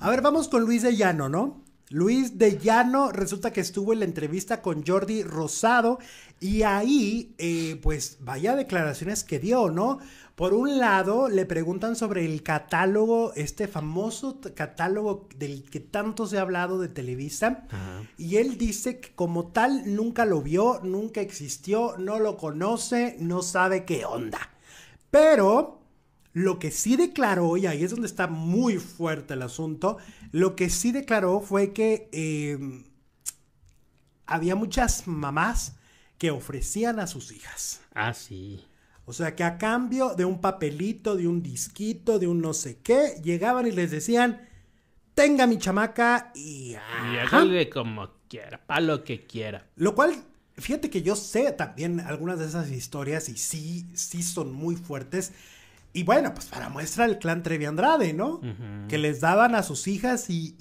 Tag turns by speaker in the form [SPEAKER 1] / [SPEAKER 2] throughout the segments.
[SPEAKER 1] A ver, vamos con Luis de Llano, ¿no? Luis de Llano resulta que estuvo en la entrevista con Jordi Rosado y ahí, eh, pues vaya declaraciones que dio, ¿no? Por un lado, le preguntan sobre el catálogo, este famoso catálogo del que tanto se ha hablado de Televisa, y él dice que como tal nunca lo vio, nunca existió, no lo conoce, no sabe qué onda. Pero lo que sí declaró, y ahí es donde está muy fuerte el asunto, lo que sí declaró fue que eh, había muchas mamás que ofrecían a sus hijas. Ah, sí. O sea que a cambio de un papelito, de un disquito, de un no sé qué, llegaban y les decían, tenga mi chamaca
[SPEAKER 2] y... Y como quiera, para lo que quiera.
[SPEAKER 1] Lo cual, fíjate que yo sé también algunas de esas historias y sí, sí son muy fuertes. Y bueno, pues para muestra el clan Trevi Andrade, ¿no? Que les daban a sus hijas y,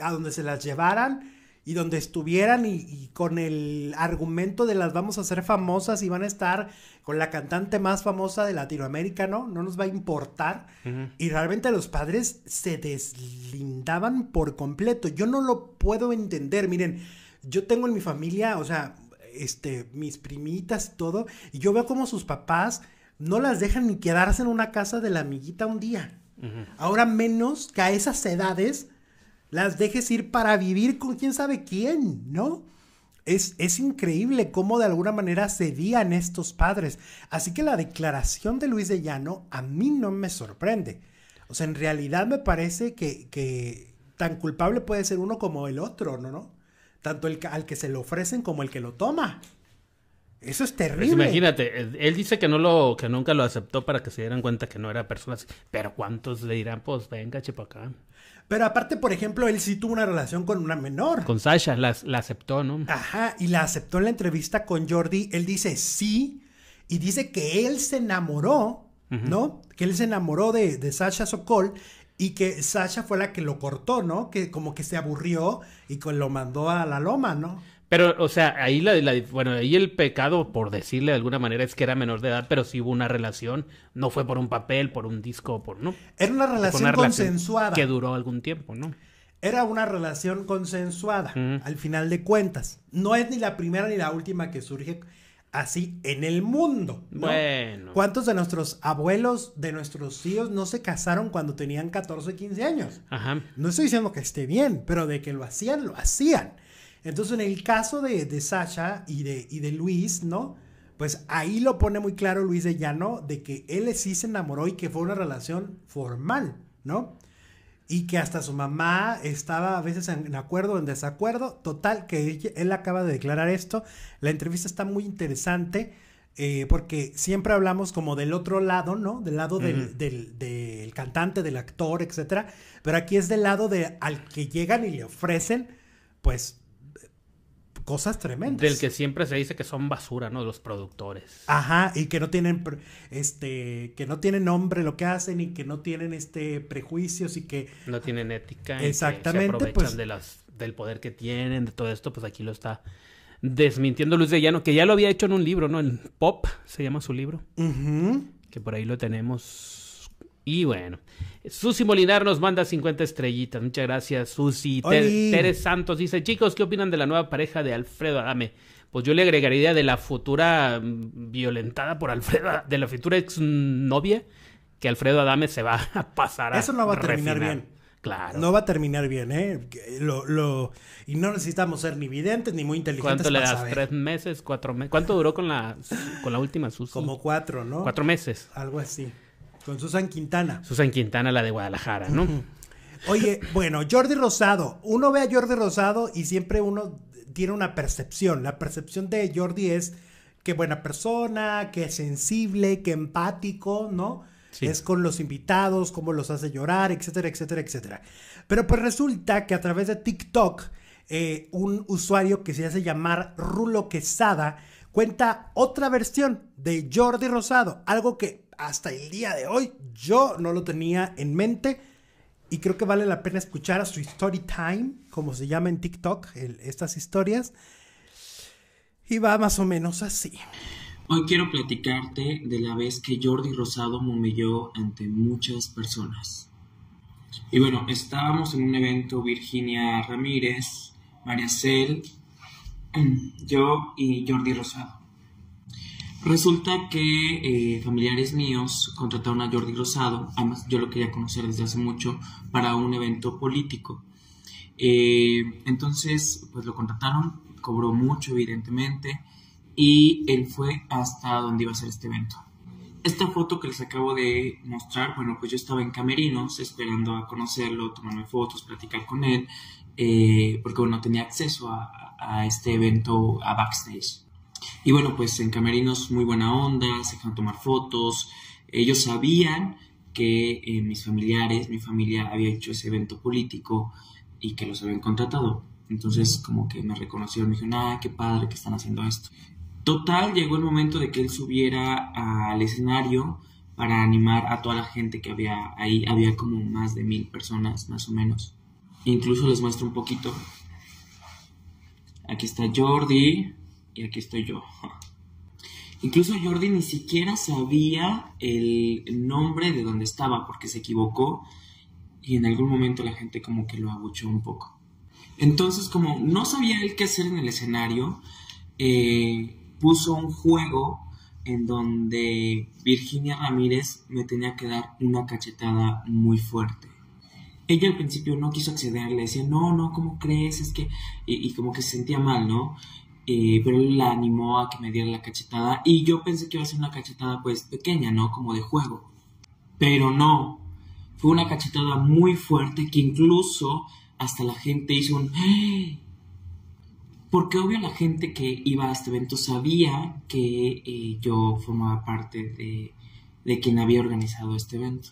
[SPEAKER 1] a donde se las llevaran y donde estuvieran y, con el argumento de las vamos a hacer famosas y van a estar con la cantante más famosa de Latinoamérica, ¿no? No nos va a importar. Y realmente los padres se deslindaban por completo. Yo no lo puedo entender. Miren, yo tengo en mi familia, o sea, este, mis primitas y todo, y yo veo como sus papás no las dejan ni quedarse en una casa de la amiguita un día. Ahora menos que a esas edades las dejes ir para vivir con quién sabe quién, ¿no? Es, es, increíble cómo de alguna manera cedían estos padres. Así que la declaración de Luis de Llano a mí no me sorprende. O sea, en realidad me parece que, que tan culpable puede ser uno como el otro, ¿no? ¿No? Tanto el, al que se lo ofrecen como el que lo toma. Eso es pues terrible. imagínate,
[SPEAKER 2] él dice que no lo, que nunca lo aceptó para que se dieran cuenta que no era persona así. Pero cuántos le dirán, pues venga, chepa acá.
[SPEAKER 1] Pero aparte, por ejemplo, él sí tuvo una relación con una menor. Con Sasha, la, aceptó, ¿no? Ajá, y la aceptó en la entrevista con Jordi. Él dice sí, y dice que él se enamoró, ¿no? Que él se enamoró de, de Sasha Sokol y que Sasha fue la que lo cortó, ¿no? Que como que se aburrió y lo mandó a la loma, ¿no? Pero, o sea,
[SPEAKER 2] ahí la, bueno, ahí el pecado, por decirle de alguna manera, es que era menor de edad, pero sí hubo una relación. No fue por un papel, por un disco, por no. Era una relación consensuada. que duró algún
[SPEAKER 1] tiempo, ¿no? Era una relación consensuada, al final de cuentas. No es ni la primera ni la última que surge así en el mundo.
[SPEAKER 2] Bueno.
[SPEAKER 1] ¿Cuántos de nuestros abuelos, de nuestros tíos, no se casaron cuando tenían 14, 15 años? Ajá. No estoy diciendo que esté bien, pero de que lo hacían, lo hacían. Entonces, en el caso de, de Sasha y de, de Luis, ¿no? Pues ahí lo pone muy claro Luis de Llano de que él sí se enamoró y que fue una relación formal, ¿no? Y que hasta su mamá estaba a veces en acuerdo o en desacuerdo. Total, que él acaba de declarar esto. La entrevista está muy interesante. Eh, porque siempre hablamos como del otro lado, ¿no? Del lado del, cantante, del actor, etcétera. Pero aquí es del lado de al que llegan y le ofrecen, pues, cosas tremendas.
[SPEAKER 2] Del que siempre se dice que son basura, ¿no? Los productores.
[SPEAKER 1] Ajá, y que no tienen, este, que no tienen nombre lo que hacen y que no tienen, este, prejuicios y que... No tienen
[SPEAKER 2] ética. Exactamente. Y que se aprovechan pues. de las, del poder que tienen, de todo esto, pues aquí lo está desmintiendo Luis de Llano, que ya lo había hecho en un libro, ¿no? En Pop, se llama su libro. Que por ahí lo tenemos y bueno, Susi Molinar nos manda 50 estrellitas. Muchas gracias, Susi. Tere Santos dice, chicos, ¿qué opinan de la nueva pareja de Alfredo Adame? Pues yo le agregaría de la futura mm, violentada por Alfredo, de la futura exnovia, que Alfredo Adame se va a pasar a... Eso no va a terminar bien.
[SPEAKER 1] Claro. No va a terminar bien, ¿eh? Lo, lo... Y no necesitamos ser ni videntes ni muy inteligentes. ¿Cuánto le das? ¿Tres
[SPEAKER 2] meses? ¿Cuatro meses? ¿Cuánto duró con la, con la última Susi? Como cuatro, ¿no? Cuatro
[SPEAKER 1] meses. Algo así. Con Susan Quintana.
[SPEAKER 2] Susan Quintana, la de Guadalajara, ¿no?
[SPEAKER 1] Oye, bueno, Jordi Rosado. Uno ve a Jordi Rosado y siempre uno tiene una percepción. La percepción de Jordi es que buena persona, que sensible, que empático, ¿no? Es con los invitados, cómo los hace llorar, etcétera, etcétera, etcétera. Pero pues resulta que a través de TikTok, eh, un usuario que se hace llamar Rulo Quesada cuenta otra versión de Jordi Rosado, algo que hasta el día de hoy yo no lo tenía en mente y creo que vale la pena escuchar a su story time, como se llama en TikTok, estas historias. Y va más o menos así.
[SPEAKER 3] Hoy quiero platicarte de la vez que Jordi Rosado me ante muchas personas. Y bueno, estábamos en un evento Virginia Ramírez, María yo y Jordi Rosado. Resulta que eh, familiares míos contrataron a Jordi Rosado, además yo lo quería conocer desde hace mucho, para un evento político. Eh, entonces, pues lo contrataron, cobró mucho evidentemente, y él fue hasta donde iba a ser este evento. Esta foto que les acabo de mostrar, bueno, pues yo estaba en Camerinos esperando a conocerlo, tomarme fotos, platicar con él, eh, porque bueno, tenía acceso a este evento, a backstage. Y bueno, pues en Camerinos muy buena onda, se dejaron tomar fotos. Ellos sabían que eh, mis familiares, mi familia había hecho ese evento político y que los habían contratado. Entonces como que me reconocieron, me dijeron, ah, qué padre que están haciendo esto. Total, llegó el momento de que él subiera al escenario para animar a toda la gente que había ahí. Había como más de mil personas, más o menos. Incluso les muestro un poquito. Aquí está Jordi, y aquí estoy yo. Incluso Jordi ni siquiera sabía el nombre de donde estaba porque se equivocó y en algún momento la gente como que lo abuchó un poco. Entonces como no sabía él qué hacer en el escenario, eh, puso un juego en donde Virginia Ramírez me tenía que dar una cachetada muy fuerte. Ella al principio no quiso acceder, le decía, no, no, ¿cómo crees? Es que, y, y como que se sentía mal, ¿no? Eh, pero la animó a que me diera la cachetada y yo pensé que iba a ser una cachetada pues pequeña, ¿no? Como de juego, pero no, fue una cachetada muy fuerte que incluso hasta la gente hizo un... Porque obvio la gente que iba a este evento sabía que eh, yo formaba parte de, de quien había organizado este evento.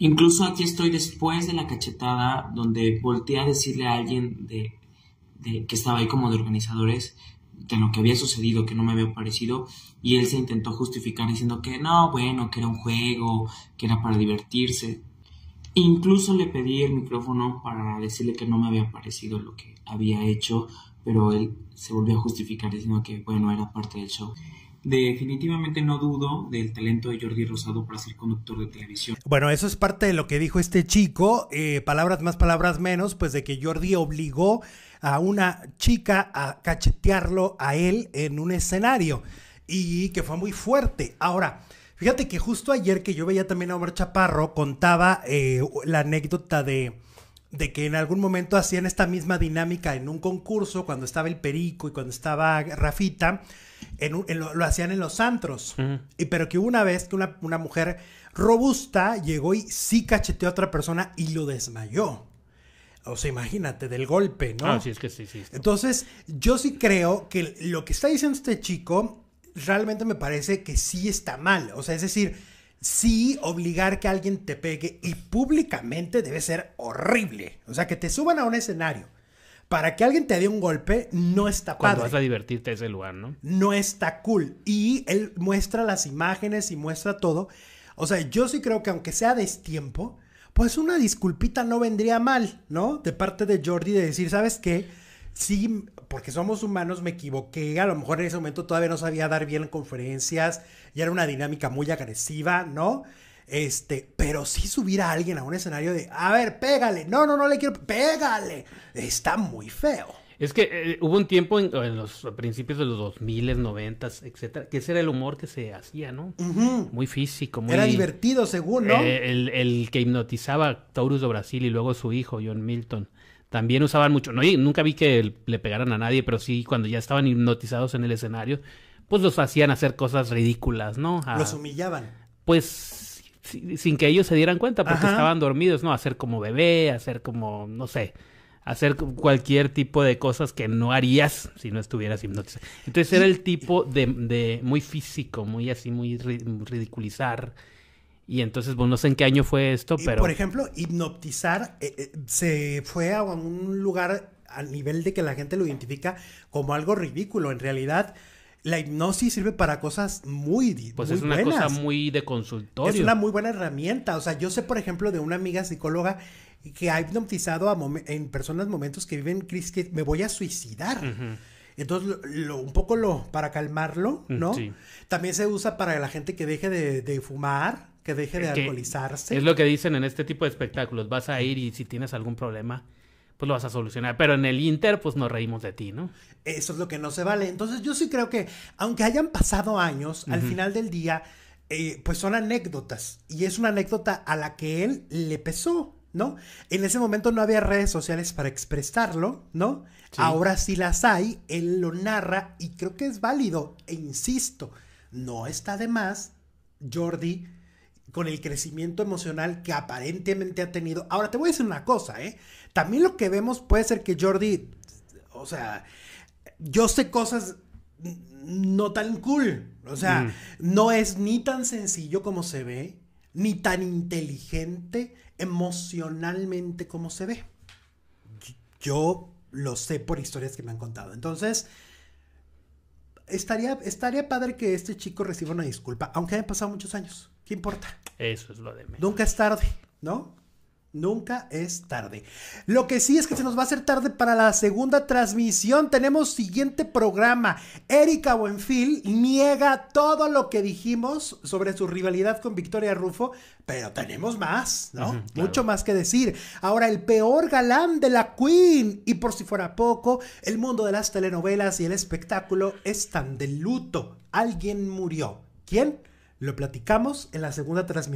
[SPEAKER 3] Incluso aquí estoy después de la cachetada donde volteé a decirle a alguien de, de, que estaba ahí como de organizadores de lo que había sucedido, que no me había parecido, y él se intentó justificar diciendo que no, bueno, que era un juego, que era para divertirse. Incluso le pedí el micrófono para decirle que no me había parecido lo que había hecho, pero él se volvió a justificar diciendo que, bueno, era parte del show definitivamente no dudo del talento de Jordi Rosado para ser conductor de televisión.
[SPEAKER 1] Bueno, eso es parte de lo que dijo este chico, eh, palabras más, palabras menos, pues de que Jordi obligó a una chica a cachetearlo a él en un escenario y que fue muy fuerte. Ahora, fíjate que justo ayer que yo veía también a Omar Chaparro contaba eh, la anécdota de de que en algún momento hacían esta misma dinámica en un concurso cuando estaba el Perico y cuando estaba Rafita en, lo, hacían en los antros. y, pero que una vez que una, mujer robusta llegó y sí cacheteó a otra persona y lo desmayó. O sea, imagínate, del golpe, ¿no? Ah,
[SPEAKER 2] es que sí, sí.
[SPEAKER 1] Entonces, yo sí creo que lo que está diciendo este chico realmente me parece que sí está mal. O sea, es decir, sí obligar que alguien te pegue y públicamente debe ser horrible. O sea, que te suban a un escenario para que alguien te dé un golpe no está Cuando vas
[SPEAKER 2] a divertirte ese lugar, ¿no?
[SPEAKER 1] No está cool. Y él muestra las imágenes y muestra todo. O sea, yo sí creo que aunque sea destiempo, pues una disculpita no vendría mal, ¿no? De parte de Jordi de decir, ¿sabes qué? Sí, porque somos humanos, me equivoqué. A lo mejor en ese momento todavía no sabía dar bien conferencias y era una dinámica muy agresiva, ¿no? Este, pero si subir a alguien a un escenario de, a ver, pégale, no, no, no le quiero, pégale, está muy feo.
[SPEAKER 2] Es que eh, hubo un tiempo en, los principios de los 2000, 90, etcétera, que ese era el humor que se hacía, ¿no? Muy físico, muy. Era divertido, según, ¿no? Eh, el, que hipnotizaba a Taurus de Brasil y luego su hijo, John Milton. También usaban mucho. No, nunca vi que le pegaran a nadie, pero sí, cuando ya estaban hipnotizados en el escenario, pues los hacían hacer cosas ridículas, ¿no? los humillaban. Pues sin que ellos se dieran cuenta porque estaban dormidos, ¿no? Hacer como bebé, hacer como, no sé, hacer cualquier tipo de cosas que no harías si no estuvieras hipnotizado. Entonces era el tipo de, muy físico, muy así, muy ridiculizar. Y entonces, bueno, no sé en qué año fue esto, pero... Por
[SPEAKER 1] ejemplo, hipnotizar eh, eh, se fue a un lugar al nivel de que la gente lo identifica como algo ridículo. En realidad, la hipnosis sirve para cosas muy Pues es una cosa
[SPEAKER 2] muy de consultorio. Es una muy
[SPEAKER 1] buena herramienta. O sea, yo sé, por ejemplo, de una amiga psicóloga que ha hipnotizado a en personas momentos que viven crisis que me voy a suicidar. Entonces, un poco lo, para calmarlo, mm, ¿no? También se usa para la gente que deje de, fumar, que deje de alcoholizarse. Es
[SPEAKER 2] lo que dicen en este tipo de espectáculos. Vas a ir y si tienes algún problema, pues lo vas a solucionar. Pero en el Inter, pues nos reímos de ti, ¿no?
[SPEAKER 1] Eso es lo que no se vale. Entonces yo sí creo que, aunque hayan pasado años, al final del día, eh, pues son anécdotas. Y es una anécdota a la que él le pesó, ¿no? En ese momento no había redes sociales para expresarlo, ¿no? Ahora sí las hay, él lo narra y creo que es válido. E insisto, no está de más, Jordi con el crecimiento emocional que aparentemente ha tenido. Ahora te voy a decir una cosa, ¿eh? También lo que vemos puede ser que Jordi, o sea, yo sé cosas no tan cool, o sea, mm. no es ni tan sencillo como se ve, ni tan inteligente emocionalmente como se ve. Yo lo sé por historias que me han contado. Entonces, estaría, estaría padre que este chico reciba una disculpa, aunque hayan pasado muchos años importa?
[SPEAKER 2] Eso es lo de menos.
[SPEAKER 1] Nunca es tarde, ¿no? Nunca es tarde. Lo que sí es que se nos va a hacer tarde para la segunda transmisión. Tenemos siguiente programa. Erika Buenfil niega todo lo que dijimos sobre su rivalidad con Victoria Rufo, pero tenemos más, ¿no? Mucho más que decir. Ahora, el peor galán de la Queen. Y por si fuera poco, el mundo de las telenovelas y el espectáculo están de luto. Alguien murió. ¿Quién? Lo platicamos en la segunda transmisión.